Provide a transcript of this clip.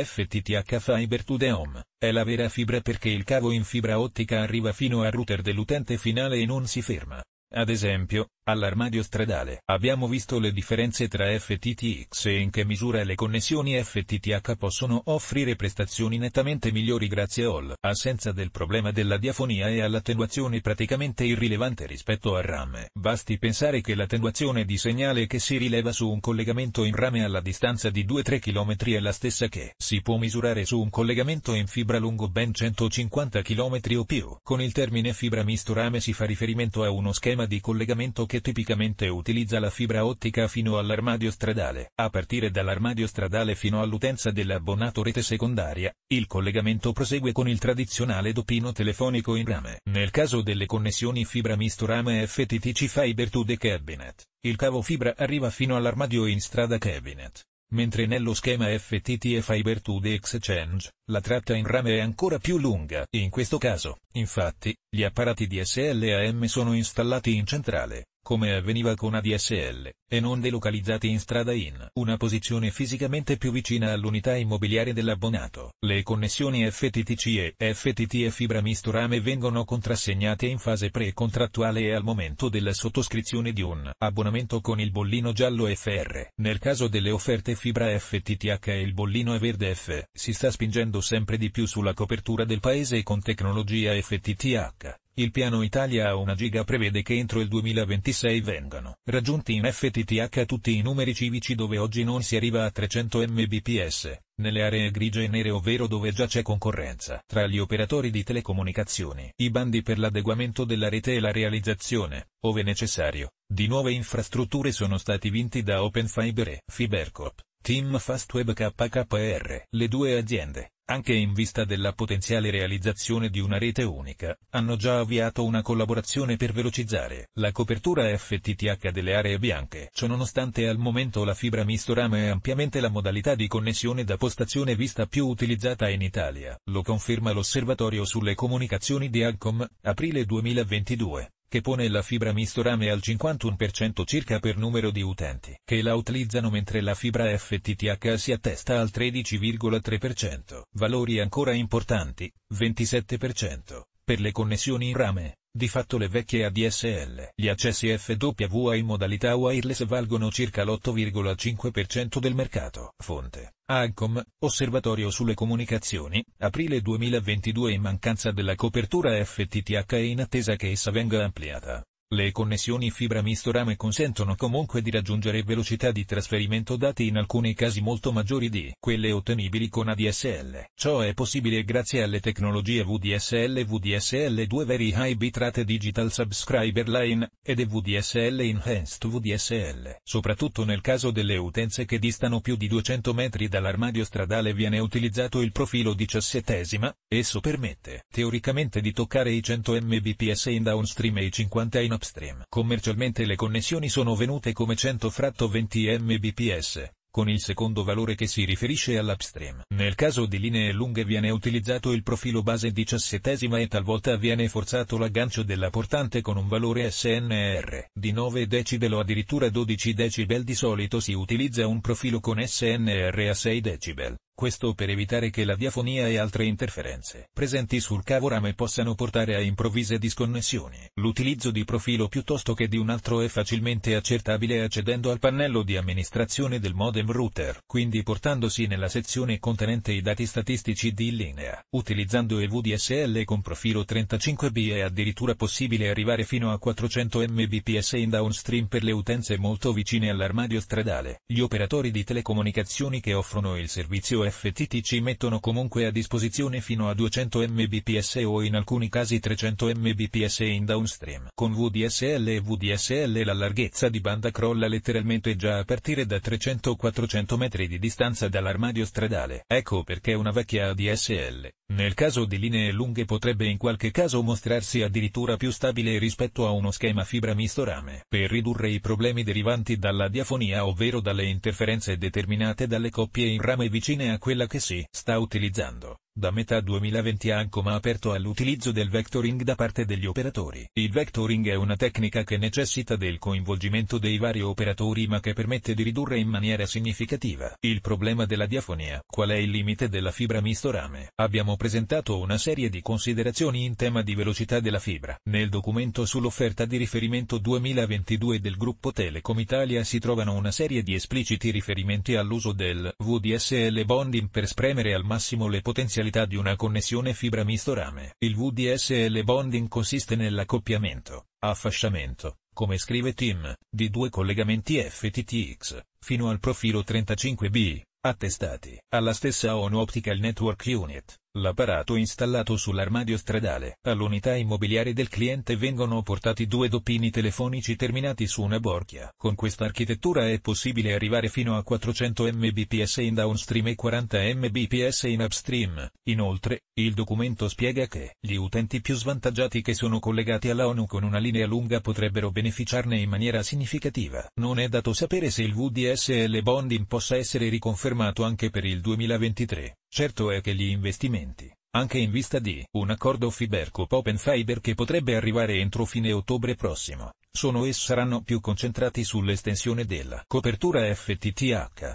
FTTH Fiber to the Home, è la vera fibra perché il cavo in fibra ottica arriva fino al router dell'utente finale e non si ferma. Ad esempio, All'armadio stradale abbiamo visto le differenze tra FTTX e in che misura le connessioni FTTH possono offrire prestazioni nettamente migliori grazie all'assenza del problema della diafonia e all'attenuazione praticamente irrilevante rispetto al RAM. Basti pensare che l'attenuazione di segnale che si rileva su un collegamento in rame alla distanza di 2-3 km è la stessa che si può misurare su un collegamento in fibra lungo ben 150 km o più. Con il termine fibra misto rame si fa riferimento a uno schema di collegamento che tipicamente utilizza la fibra ottica fino all'armadio stradale. A partire dall'armadio stradale fino all'utenza dell'abbonato rete secondaria, il collegamento prosegue con il tradizionale doppino telefonico in rame. Nel caso delle connessioni fibra misto rame FTTC Fiber to the Cabinet, il cavo fibra arriva fino all'armadio in strada cabinet mentre nello schema FTT e Fiber to the Exchange, la tratta in rame è ancora più lunga. In questo caso, infatti, gli apparati DSL AM sono installati in centrale, come avveniva con ADSL, e non delocalizzati in strada in una posizione fisicamente più vicina all'unità immobiliare dell'abbonato. Le connessioni FTTC e FTT e fibra misto rame vengono contrassegnate in fase pre-contrattuale e al momento della sottoscrizione di un abbonamento con il bollino giallo FR. Nel caso delle offerte fibra FTTH e il bollino verde F, si sta spingendo sempre di più sulla copertura del paese con tecnologia FTTH il piano Italia a 1 giga prevede che entro il 2026 vengano raggiunti in FTTH tutti i numeri civici dove oggi non si arriva a 300 mbps, nelle aree grigie e nere ovvero dove già c'è concorrenza tra gli operatori di telecomunicazioni. I bandi per l'adeguamento della rete e la realizzazione, ove necessario, di nuove infrastrutture sono stati vinti da Open Fiber e Fibercorp, Team Fastweb KKR. Le due aziende anche in vista della potenziale realizzazione di una rete unica, hanno già avviato una collaborazione per velocizzare la copertura FTTH delle aree bianche. Ciò nonostante al momento la fibra misto rame è ampiamente la modalità di connessione da postazione vista più utilizzata in Italia, lo conferma l'osservatorio sulle comunicazioni di Agcom, aprile 2022 che pone la fibra misto rame al 51% circa per numero di utenti che la utilizzano mentre la fibra FTTH si attesta al 13,3%, valori ancora importanti, 27%, per le connessioni in rame, di fatto le vecchie ADSL, gli accessi FWA in modalità wireless valgono circa l'8,5% del mercato. Fonte. AGCOM, Osservatorio sulle comunicazioni, aprile 2022 in mancanza della copertura FTTH e in attesa che essa venga ampliata. Le connessioni fibra misto rame consentono comunque di raggiungere velocità di trasferimento dati in alcuni casi molto maggiori di quelle ottenibili con ADSL. Ciò è possibile grazie alle tecnologie VDSL VDSL2 Very High Bitrate Digital Subscriber Line, ed e VDSL Enhanced VDSL. Soprattutto nel caso delle utenze che distano più di 200 metri dall'armadio stradale viene utilizzato il profilo diciassettesima, esso permette teoricamente di toccare i 100 Mbps in downstream e i 50 in upstream. Commercialmente le connessioni sono venute come 100-20 fratto Mbps, con il secondo valore che si riferisce all'upstream. Nel caso di linee lunghe viene utilizzato il profilo base diciassettesima e talvolta viene forzato l'aggancio della portante con un valore SNR di 9 decibel o addirittura 12 decibel. Di solito si utilizza un profilo con SNR a 6 decibel. Questo per evitare che la diafonia e altre interferenze presenti sul cavorame possano portare a improvvise disconnessioni. L'utilizzo di profilo piuttosto che di un altro è facilmente accertabile accedendo al pannello di amministrazione del modem router, quindi portandosi nella sezione contenente i dati statistici di linea. Utilizzando il VDSL con profilo 35B è addirittura possibile arrivare fino a 400 Mbps in downstream per le utenze molto vicine all'armadio stradale. Gli operatori di telecomunicazioni che offrono il servizio radio ci mettono comunque a disposizione fino a 200 mbps o in alcuni casi 300 mbps in downstream. Con VDSL e VDSL la larghezza di banda crolla letteralmente già a partire da 300-400 metri di distanza dall'armadio stradale. Ecco perché una vecchia ADSL, nel caso di linee lunghe potrebbe in qualche caso mostrarsi addirittura più stabile rispetto a uno schema fibra misto rame. Per ridurre i problemi derivanti dalla diafonia ovvero dalle interferenze determinate dalle coppie in rame vicine a quella che si sta utilizzando, da metà 2020 Ancom ha aperto all'utilizzo del vectoring da parte degli operatori. Il vectoring è una tecnica che necessita del coinvolgimento dei vari operatori ma che permette di ridurre in maniera significativa il problema della diafonia. Qual è il limite della fibra misto rame? Abbiamo presentato una serie di considerazioni in tema di velocità della fibra. Nel documento sull'offerta di riferimento 2022 del gruppo Telecom Italia si trovano una serie di espliciti riferimenti all'uso del VDSL bonding per spremere al massimo le potenzialità potenzialità di una connessione fibra misto rame. Il VDSL bonding consiste nell'accoppiamento, affasciamento, come scrive Tim, di due collegamenti FTTX, fino al profilo 35B, attestati alla stessa ONU Optical Network Unit, L'apparato installato sull'armadio stradale. All'unità immobiliare del cliente vengono portati due doppini telefonici terminati su una borchia. Con questa architettura è possibile arrivare fino a 400 mbps in downstream e 40 mbps in upstream. Inoltre, il documento spiega che gli utenti più svantaggiati che sono collegati alla ONU con una linea lunga potrebbero beneficiarne in maniera significativa. Non è dato sapere se il VDSL bonding possa essere riconfermato anche per il 2023. Certo è che gli investimenti, anche in vista di un accordo fiberco Fiber che potrebbe arrivare entro fine ottobre prossimo, sono e saranno più concentrati sull'estensione della copertura FTTH,